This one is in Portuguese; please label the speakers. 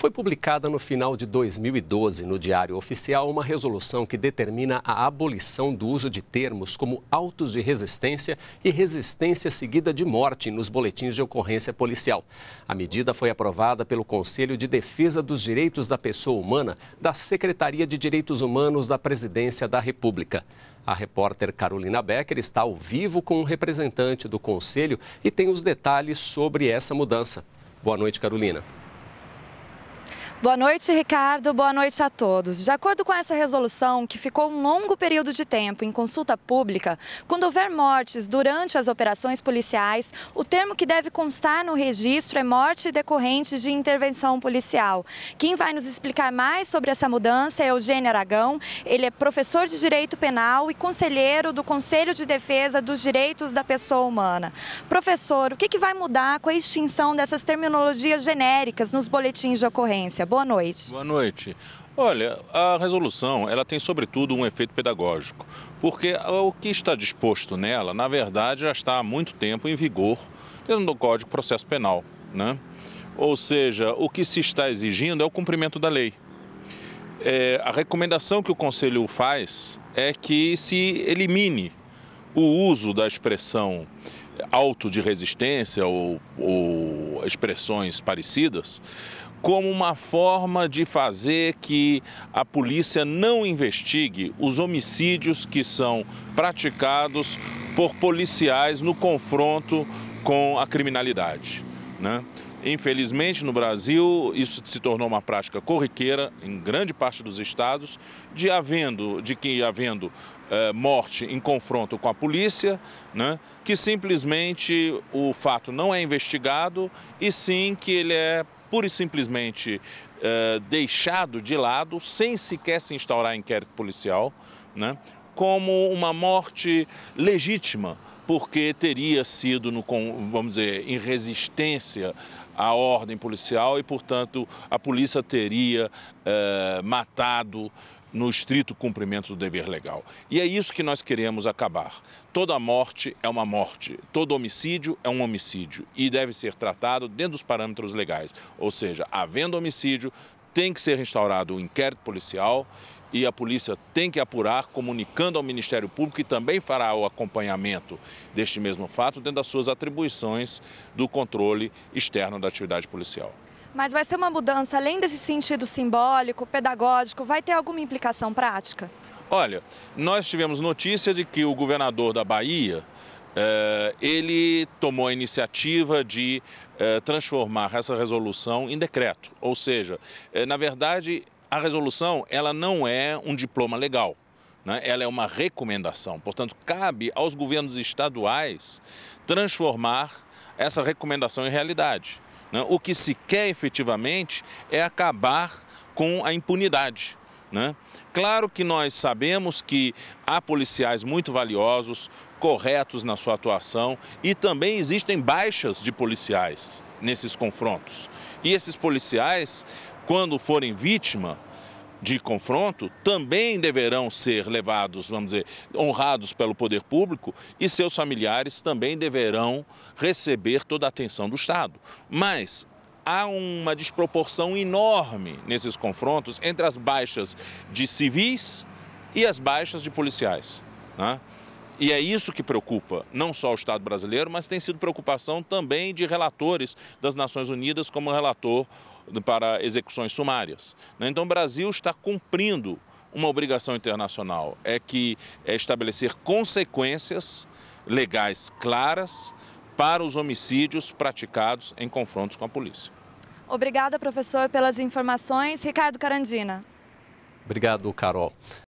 Speaker 1: Foi publicada no final de 2012 no Diário Oficial uma resolução que determina a abolição do uso de termos como autos de resistência e resistência seguida de morte nos boletins de ocorrência policial. A medida foi aprovada pelo Conselho de Defesa dos Direitos da Pessoa Humana da Secretaria de Direitos Humanos da Presidência da República. A repórter Carolina Becker está ao vivo com um representante do Conselho e tem os detalhes sobre essa mudança. Boa noite, Carolina.
Speaker 2: Boa noite, Ricardo. Boa noite a todos. De acordo com essa resolução, que ficou um longo período de tempo em consulta pública, quando houver mortes durante as operações policiais, o termo que deve constar no registro é morte decorrente de intervenção policial. Quem vai nos explicar mais sobre essa mudança é Eugênio Aragão. Ele é professor de Direito Penal e conselheiro do Conselho de Defesa dos Direitos da Pessoa Humana. Professor, o que, que vai mudar com a extinção dessas terminologias genéricas nos boletins de ocorrência? Boa noite. Boa
Speaker 3: noite. Olha, a resolução ela tem sobretudo um efeito pedagógico, porque o que está disposto nela, na verdade, já está há muito tempo em vigor dentro do Código de Processo Penal, né? Ou seja, o que se está exigindo é o cumprimento da lei. É, a recomendação que o Conselho faz é que se elimine o uso da expressão auto de resistência ou, ou expressões parecidas, como uma forma de fazer que a polícia não investigue os homicídios que são praticados por policiais no confronto com a criminalidade. Né? Infelizmente, no Brasil, isso se tornou uma prática corriqueira em grande parte dos estados, de havendo, de que havendo eh, morte em confronto com a polícia, né, que simplesmente o fato não é investigado e sim que ele é pura e simplesmente eh, deixado de lado, sem sequer se instaurar inquérito policial, né? como uma morte legítima, porque teria sido, no, vamos dizer, em resistência à ordem policial e, portanto, a polícia teria eh, matado no estrito cumprimento do dever legal. E é isso que nós queremos acabar. Toda morte é uma morte, todo homicídio é um homicídio e deve ser tratado dentro dos parâmetros legais. Ou seja, havendo homicídio, tem que ser restaurado o inquérito policial e a polícia tem que apurar, comunicando ao Ministério Público, que também fará o acompanhamento deste mesmo fato dentro das suas atribuições do controle externo da atividade policial.
Speaker 2: Mas vai ser uma mudança, além desse sentido simbólico, pedagógico, vai ter alguma implicação prática?
Speaker 3: Olha, nós tivemos notícia de que o governador da Bahia, eh, ele tomou a iniciativa de eh, transformar essa resolução em decreto. Ou seja, eh, na verdade, a resolução ela não é um diploma legal né? ela é uma recomendação. Portanto, cabe aos governos estaduais transformar essa recomendação em realidade. Né? O que se quer efetivamente é acabar com a impunidade. Né? Claro que nós sabemos que há policiais muito valiosos, corretos na sua atuação e também existem baixas de policiais nesses confrontos. E esses policiais, quando forem vítima de confronto também deverão ser levados, vamos dizer, honrados pelo poder público e seus familiares também deverão receber toda a atenção do Estado. Mas há uma desproporção enorme nesses confrontos entre as baixas de civis e as baixas de policiais. Né? E é isso que preocupa não só o Estado brasileiro, mas tem sido preocupação também de relatores das Nações Unidas, como relator para execuções sumárias. Né? Então, o Brasil está cumprindo uma obrigação internacional, é que é estabelecer consequências legais claras para os homicídios praticados em confrontos com a polícia.
Speaker 2: Obrigada, professor, pelas informações. Ricardo Carandina.
Speaker 3: Obrigado, Carol.